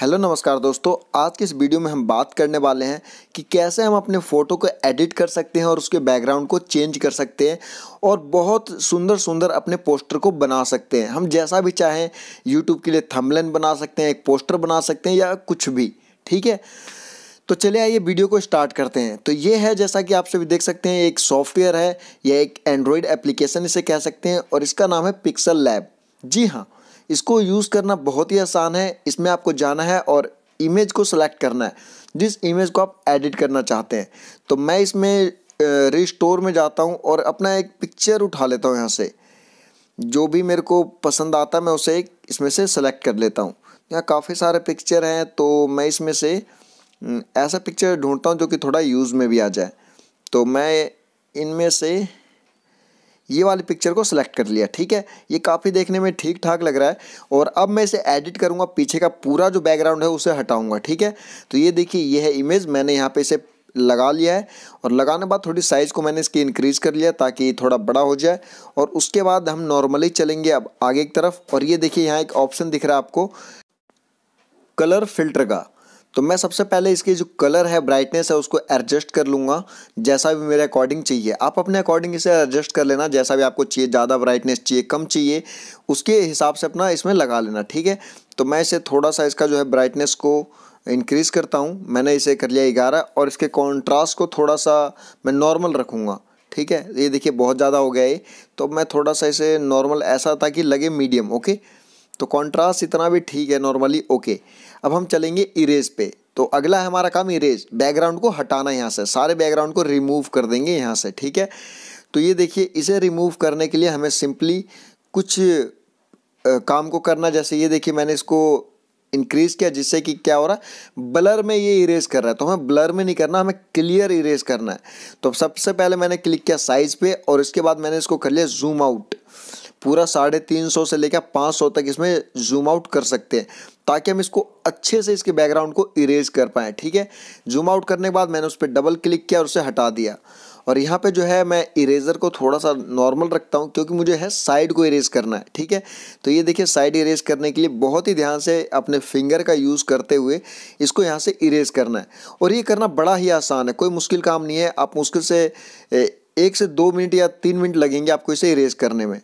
hello नमस्कार दोस्तों आज के इस वीडियो में हम बात करने वाले हैं कि कैसे हम अपने फ़ोटो को एडिट कर सकते हैं और उसके बैकग्राउंड को चेंज कर सकते हैं और बहुत सुंदर सुंदर अपने पोस्टर को बना सकते हैं हम जैसा भी चाहें यूट्यूब के लिए थंबनेल बना सकते हैं एक पोस्टर बना सकते हैं या कुछ भी ठीक है तो चले आइए वीडियो को स्टार्ट करते हैं तो ये है जैसा कि आप सभी देख सकते हैं एक सॉफ्टवेयर है या एक एंड्रॉयड एप्लीकेशन इसे कह सकते हैं और इसका नाम है पिक्सल लैब जी हाँ इसको यूज़ करना बहुत ही आसान है इसमें आपको जाना है और इमेज को सेलेक्ट करना है जिस इमेज को आप एडिट करना चाहते हैं तो मैं इसमें रिस्टोर में जाता हूँ और अपना एक पिक्चर उठा लेता हूँ यहाँ से जो भी मेरे को पसंद आता मैं उसे एक इसमें से सेलेक्ट कर लेता हूँ यहाँ काफ़ी सारे पिक्चर हैं तो मैं इसमें से ऐसा पिक्चर ढूंढता हूँ जो कि थोड़ा यूज़ में भी आ जाए तो मैं इनमें से ये वाली पिक्चर को सिलेक्ट कर लिया ठीक है ये काफ़ी देखने में ठीक ठाक लग रहा है और अब मैं इसे एडिट करूँगा पीछे का पूरा जो बैकग्राउंड है उसे हटाऊँगा ठीक है तो ये देखिए ये है इमेज मैंने यहाँ पर इसे लगा लिया है और लगाने बाद थोड़ी साइज़ को मैंने इसकी इंक्रीज़ कर लिया ताकि थोड़ा बड़ा हो जाए और उसके बाद हम नॉर्मली चलेंगे अब आगे की तरफ और ये देखिए यहाँ एक ऑप्शन दिख रहा है आपको कलर फिल्टर का तो मैं सबसे पहले इसके जो कलर है ब्राइटनेस है उसको एडजस्ट कर लूँगा जैसा भी मेरे अकॉर्डिंग चाहिए आप अपने अकॉर्डिंग इसे एडजस्ट कर लेना जैसा भी आपको चाहिए ज़्यादा ब्राइटनेस चाहिए कम चाहिए उसके हिसाब से अपना इसमें लगा लेना ठीक है तो मैं इसे थोड़ा सा इसका जो है ब्राइटनेस को इंक्रीज़ करता हूँ मैंने इसे कर लिया ग्यारह और इसके कॉन्ट्रास्ट को थोड़ा सा मैं नॉर्मल रखूँगा ठीक है ये देखिए बहुत ज़्यादा हो गया ये तो मैं थोड़ा सा इसे नॉर्मल ऐसा ताकि लगे मीडियम ओके तो कॉन्ट्रास्ट इतना भी ठीक है नॉर्मली ओके अब हम चलेंगे इरेज पे तो अगला है हमारा काम इरेज बैकग्राउंड को हटाना यहाँ से सारे बैकग्राउंड को रिमूव कर देंगे यहाँ से ठीक है तो ये देखिए इसे रिमूव करने के लिए हमें सिंपली कुछ काम को करना जैसे ये देखिए मैंने इसको इंक्रीज किया जिससे कि क्या हो रहा है ब्लर में ये इरेज कर रहा है तो हमें ब्लर में नहीं करना हमें क्लियर इरेज करना है तो सबसे पहले मैंने क्लिक किया साइज पे और इसके बाद मैंने इसको कर लिया जूम आउट पूरा साढ़े तीन सौ से लेकर पाँच सौ तक इसमें जूम आउट कर सकते हैं ताकि हम इसको अच्छे से इसके बैकग्राउंड को इरेज कर पाएँ ठीक है जूम आउट करने के बाद मैंने उस पर डबल क्लिक किया और उसे हटा दिया और यहाँ पे जो है मैं इरेज़र को थोड़ा सा नॉर्मल रखता हूँ क्योंकि मुझे है साइड को इरेज करना है ठीक है तो ये देखिए साइड इरेज करने के लिए बहुत ही ध्यान से अपने फिंगर का यूज़ करते हुए इसको यहाँ से इरेज करना है और ये करना बड़ा ही आसान है कोई मुश्किल काम नहीं है आप मुश्किल से एक से दो मिनट या तीन मिनट लगेंगे आपको इसे इरेज करने में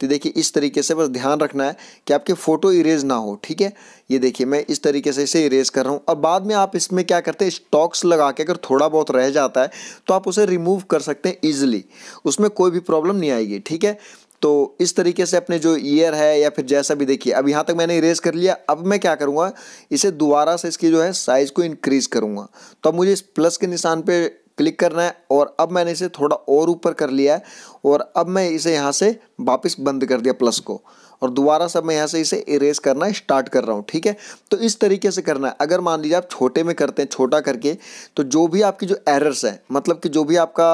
तो देखिए इस तरीके से बस ध्यान रखना है कि आपके फ़ोटो इरेज ना हो ठीक है ये देखिए मैं इस तरीके से इसे इरेज कर रहा हूँ और बाद में आप इसमें क्या करते हैं स्टॉक्स लगा के अगर थोड़ा बहुत रह जाता है तो आप उसे रिमूव कर सकते हैं ईजिली उसमें कोई भी प्रॉब्लम नहीं आएगी ठीक है तो इस तरीके से अपने जो ईयर है या फिर जैसा भी देखिए अब यहाँ तक मैंने इरेज कर लिया अब मैं क्या करूँगा इसे दोबारा से इसकी जो है साइज़ को इंक्रीज़ करूँगा तो अब मुझे इस प्लस के निशान पे क्लिक करना है और अब मैंने इसे थोड़ा और ऊपर कर लिया है और अब मैं इसे यहाँ से वापस बंद कर दिया प्लस को और दोबारा सब मैं यहाँ से इसे इरेज करना स्टार्ट कर रहा हूँ ठीक है तो इस तरीके से करना है अगर मान लीजिए आप छोटे में करते हैं छोटा करके तो जो भी आपकी जो एरर्स हैं मतलब कि जो भी आपका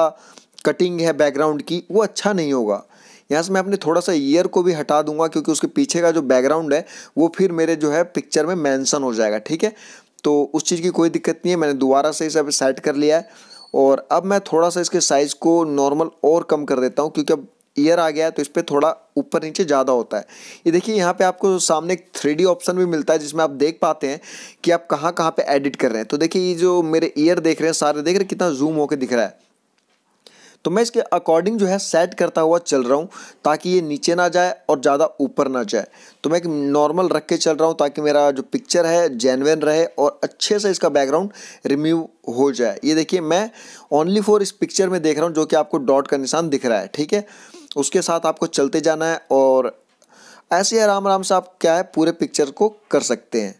कटिंग है बैकग्राउंड की वो अच्छा नहीं होगा यहाँ से मैं अपने थोड़ा सा ईयर को भी हटा दूंगा क्योंकि उसके पीछे का जो बैकग्राउंड है वो फिर मेरे जो है पिक्चर में मैंसन हो जाएगा ठीक है तो उस चीज़ की कोई दिक्कत नहीं है मैंने दोबारा से इसे सेट कर लिया है और अब मैं थोड़ा सा इसके साइज़ को नॉर्मल और कम कर देता हूँ क्योंकि अब ईयर आ गया है तो इस पर थोड़ा ऊपर नीचे ज़्यादा होता है ये देखिए यहाँ पे आपको सामने एक थ्री ऑप्शन भी मिलता है जिसमें आप देख पाते हैं कि आप कहाँ कहाँ पे एडिट कर रहे हैं तो देखिए ये जो मेरे ईयर देख रहे हैं सारे देख रहे हैं कितना जूम होकर दिख रहा है तो मैं इसके अकॉर्डिंग जो है सेट करता हुआ चल रहा हूँ ताकि ये नीचे ना जाए और ज़्यादा ऊपर ना जाए तो मैं एक नॉर्मल रख के चल रहा हूँ ताकि मेरा जो पिक्चर है जेनविन रहे और अच्छे से इसका बैकग्राउंड रिमूव हो जाए ये देखिए मैं ओनली फॉर इस पिक्चर में देख रहा हूँ जो कि आपको डॉट का निशान दिख रहा है ठीक है उसके साथ आपको चलते जाना है और ऐसे आराम आराम से आप क्या है पूरे पिक्चर को कर सकते हैं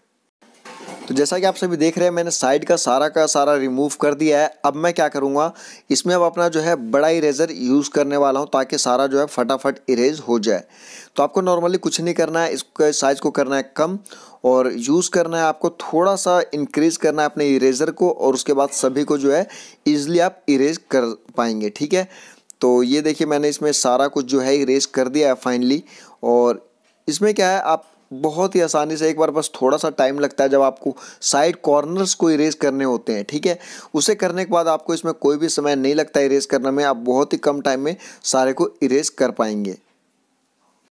तो जैसा कि आप सभी देख रहे हैं मैंने साइड का सारा का सारा रिमूव कर दिया है अब मैं क्या करूँगा इसमें अब अपना जो है बड़ा इरेजर यूज़ करने वाला हूँ ताकि सारा जो है फटाफट इरेज हो जाए तो आपको नॉर्मली कुछ नहीं करना है इसके साइज़ को करना है कम और यूज़ करना है आपको थोड़ा सा इंक्रीज़ करना है अपने इरेजर को और उसके बाद सभी को जो है ईजिली आप इरेज कर पाएंगे ठीक है तो ये देखिए मैंने इसमें सारा कुछ जो है इरेज कर दिया है फाइनली और इसमें क्या है आप बहुत ही आसानी से एक बार बस थोड़ा सा टाइम लगता है जब आपको साइड कॉर्नर्स को इरेज करने होते हैं ठीक है उसे करने के बाद आपको इसमें कोई भी समय नहीं लगता इरेज करने में आप बहुत ही कम टाइम में सारे को इरेज कर पाएंगे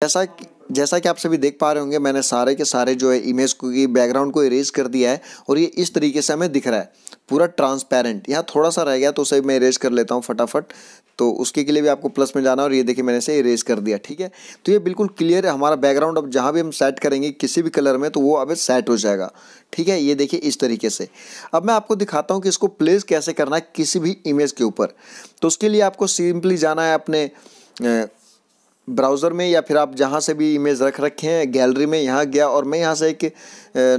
जैसा कि जैसा कि आप सभी देख पा रहे होंगे मैंने सारे के सारे जो है इमेज को की बैकग्राउंड को इरेज कर दिया है और ये इस तरीके से हमें दिख रहा है पूरा ट्रांसपेरेंट यहाँ थोड़ा सा रह गया तो उसे मैं इरेज कर लेता हूँ फटाफट तो उसके के लिए भी आपको प्लस में जाना और ये देखिए मैंने इसे इरेज कर दिया ठीक है तो ये बिल्कुल क्लियर है हमारा बैकग्राउंड अब जहाँ भी हम सेट करेंगे किसी भी कलर में तो वो अब सेट हो जाएगा ठीक है ये देखिए इस तरीके से अब मैं आपको दिखाता हूँ कि इसको प्लेस कैसे करना है किसी भी इमेज के ऊपर तो उसके लिए आपको सिंपली जाना है अपने ब्राउज़र में या फिर आप जहाँ से भी इमेज रख रखे हैं गैलरी में यहाँ गया और मैं यहाँ से एक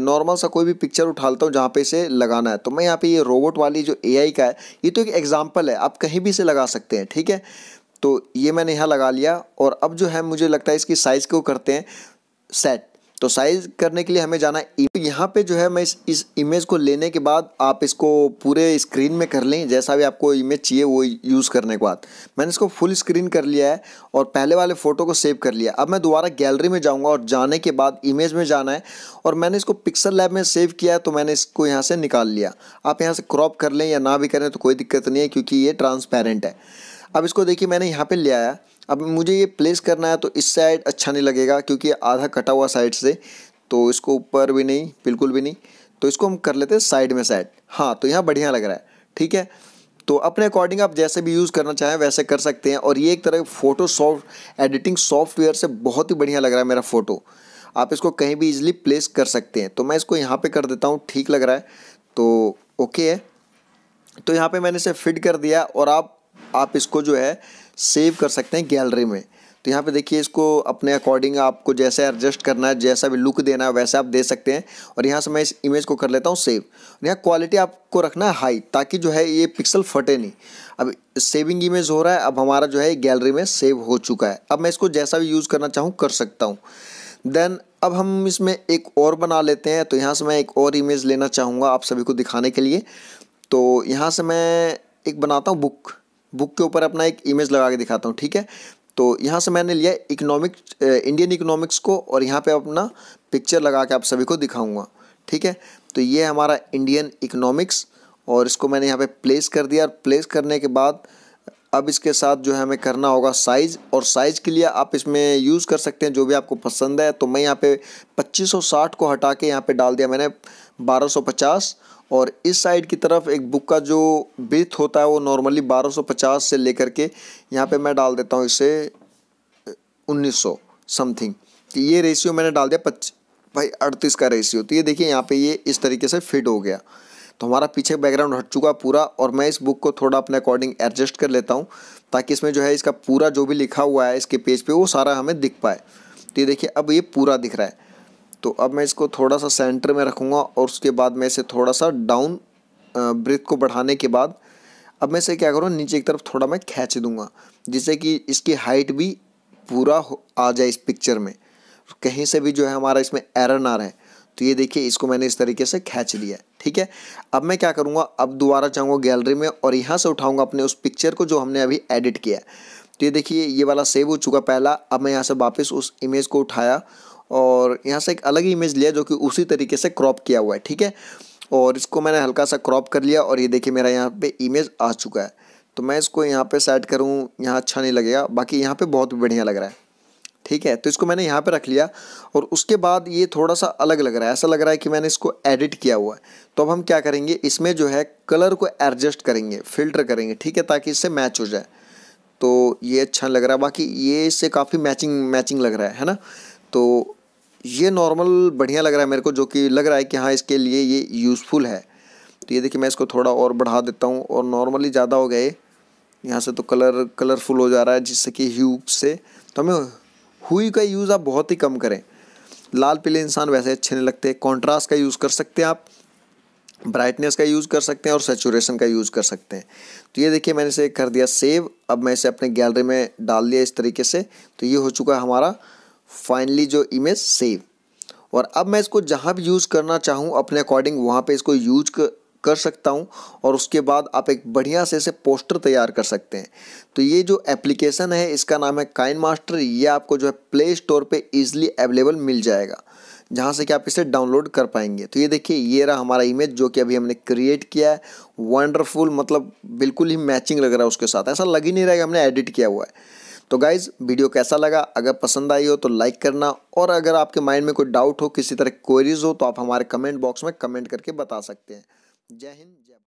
नॉर्मल सा कोई भी पिक्चर लेता हूँ जहाँ पे इसे लगाना है तो मैं यहाँ पे ये रोबोट वाली जो एआई का है ये तो एक एग्ज़ाम्पल है आप कहीं भी इसे लगा सकते हैं ठीक है तो ये मैंने यहाँ लगा लिया और अब जो है मुझे लगता है इसकी साइज़ को करते हैं सेट तो साइज करने के लिए हमें जाना है यहाँ पे जो है मैं इस इस इमेज को लेने के बाद आप इसको पूरे स्क्रीन में कर लें जैसा भी आपको इमेज चाहिए वो यूज़ करने के बाद मैंने इसको फुल स्क्रीन कर लिया है और पहले वाले फ़ोटो को सेव कर लिया अब मैं दोबारा गैलरी में जाऊँगा और जाने के बाद इमेज में जाना है और मैंने इसको पिक्सल लैब में सेव किया है तो मैंने इसको यहाँ से निकाल लिया आप यहाँ से क्रॉप कर लें या ना भी करें तो कोई दिक्कत नहीं है क्योंकि ये ट्रांसपेरेंट है अब इसको देखिए मैंने यहाँ पे ले आया अब मुझे ये प्लेस करना है तो इस साइड अच्छा नहीं लगेगा क्योंकि आधा कटा हुआ साइड से तो इसको ऊपर भी नहीं बिल्कुल भी नहीं तो इसको हम कर लेते हैं साइड में साइड हाँ तो यहाँ बढ़िया लग रहा है ठीक है तो अपने अकॉर्डिंग आप जैसे भी यूज़ करना चाहें वैसे कर सकते हैं और ये एक तरह फ़ोटो सॉफ्ट एडिटिंग सॉफ्टवेयर से बहुत ही बढ़िया लग रहा है मेरा फ़ोटो आप इसको कहीं भी इजिली प्लेस कर सकते हैं तो मैं इसको यहाँ पे कर देता हूँ ठीक लग रहा है तो ओके है तो यहाँ पे मैंने इसे फिट कर दिया और आप आप इसको जो है सेव कर सकते हैं गैलरी में तो यहाँ पे देखिए इसको अपने अकॉर्डिंग आपको जैसा एडजस्ट करना है जैसा भी लुक देना है वैसा आप दे सकते हैं और यहाँ से मैं इस इमेज को कर लेता हूँ सेव और यहाँ क्वालिटी आपको रखना है हाई ताकि जो है ये पिक्सल फटे नहीं अब सेविंग इमेज हो रहा है अब हमारा जो है गैलरी में सेव हो चुका है अब मैं इसको जैसा भी यूज़ करना चाहूँ कर सकता हूँ देन अब हम इसमें एक और बना लेते हैं तो यहाँ से मैं एक और इमेज लेना चाहूँगा आप सभी को दिखाने के लिए तो यहाँ से मैं एक बनाता हूँ बुक बुक के ऊपर अपना एक इमेज लगा के दिखाता हूँ ठीक है तो यहाँ से मैंने लिया इकोनॉमिक इंडियन इकोनॉमिक्स को और यहाँ पे अपना पिक्चर लगा के आप सभी को दिखाऊंगा ठीक है तो ये हमारा इंडियन इकोनॉमिक्स और इसको मैंने यहाँ पे प्लेस कर दिया और प्लेस करने के बाद अब इसके साथ जो है हमें करना होगा साइज़ और साइज़ के लिए आप इसमें यूज़ कर सकते हैं जो भी आपको पसंद है तो मैं यहाँ पे पच्चीस को हटा के यहाँ पर डाल दिया मैंने बारह और इस साइड की तरफ एक बुक का जो बिथ होता है वो नॉर्मली 1250 से लेकर के यहाँ पे मैं डाल देता हूँ इसे 1900 समथिंग तो ये रेशियो मैंने डाल दिया पच भाई अड़तीस का रेशियो तो ये देखिए यहाँ पे ये इस तरीके से फिट हो गया तो हमारा पीछे बैकग्राउंड हट चुका पूरा और मैं इस बुक को थोड़ा अपने अकॉर्डिंग एडजस्ट कर लेता हूँ ताकि इसमें जो है इसका पूरा जो भी लिखा हुआ है इसके पेज पे वो सारा हमें दिख पाए तो ये देखिए अब ये पूरा दिख रहा है तो अब मैं इसको थोड़ा सा सेंटर में रखूँगा और उसके बाद मैं इसे थोड़ा सा डाउन ब्रेथ को बढ़ाने के बाद अब मैं इसे क्या करूँगा नीचे की तरफ थोड़ा मैं खींच दूँगा जिससे कि इसकी हाइट भी पूरा आ जाए इस पिक्चर में कहीं से भी जो है हमारा इसमें एरर ना रहे तो ये देखिए इसको मैंने इस तरीके से खींच लिया ठीक है अब मैं क्या करूँगा अब दोबारा जाऊँगा गैलरी में और यहाँ से उठाऊँगा अपने उस पिक्चर को जो हमने अभी एडिट किया तो ये देखिए ये वाला सेव हो चुका पहला अब मैं यहाँ से वापस उस इमेज को उठाया और यहाँ से एक अलग ही इमेज लिया जो कि उसी तरीके से क्रॉप किया हुआ है ठीक है और इसको मैंने हल्का सा क्रॉप कर लिया और ये देखिए मेरा यहाँ पे इमेज आ चुका है तो मैं इसको यहाँ पे सेट करूँ यहाँ अच्छा नहीं लगेगा बाकी यहाँ पे बहुत बढ़िया लग रहा है ठीक है तो इसको मैंने यहाँ पे रख लिया और उसके बाद ये थोड़ा सा अलग लग रहा है ऐसा लग रहा है कि मैंने इसको एडिट किया हुआ है तो अब हम क्या करेंगे इसमें जो है कलर को एडजस्ट करेंगे फिल्टर करेंगे ठीक है ताकि इससे मैच हो जाए तो ये अच्छा लग रहा है बाकी ये इससे काफ़ी मैचिंग मैचिंग लग रहा है है ना तो ये नॉर्मल बढ़िया लग रहा है मेरे को जो कि लग रहा है कि हाँ इसके लिए ये यूज़फुल है तो ये देखिए मैं इसको थोड़ा और बढ़ा देता हूँ और नॉर्मली ज़्यादा हो गए यहाँ से तो कलर कलरफुल हो जा रहा है जिससे कि ह्यू से तो हमें हुई का यूज़ आप बहुत ही कम करें लाल पीले इंसान वैसे अच्छे नहीं लगते कॉन्ट्रास्ट का यूज़ कर सकते हैं आप ब्राइटनेस का यूज़ कर सकते हैं और सेचुरेशन का यूज़ कर सकते हैं तो ये देखिए मैंने इसे कर दिया सेव अब मैं इसे अपने गैलरी में डाल दिया इस तरीके से तो ये हो चुका है हमारा फाइनली जो इमेज सेव और अब मैं इसको जहाँ भी यूज़ करना चाहूँ अपने अकॉर्डिंग वहाँ पे इसको यूज कर सकता हूँ और उसके बाद आप एक बढ़िया से इसे पोस्टर तैयार कर सकते हैं तो ये जो एप्लीकेशन है इसका नाम है काइन मास्टर ये आपको जो है प्ले स्टोर पर ईजिली अवेलेबल मिल जाएगा जहाँ से कि आप इसे डाउनलोड कर पाएंगे तो ये देखिए ये रहा हमारा इमेज जो कि अभी हमने क्रिएट किया है वंडरफुल मतलब बिल्कुल ही मैचिंग लग रहा है उसके साथ ऐसा लग ही नहीं रहा है कि हमने एडिट किया हुआ है तो गाइज़ वीडियो कैसा लगा अगर पसंद आई हो तो लाइक करना और अगर आपके माइंड में कोई डाउट हो किसी तरह की क्वेरीज हो तो आप हमारे कमेंट बॉक्स में कमेंट करके बता सकते हैं जय हिंद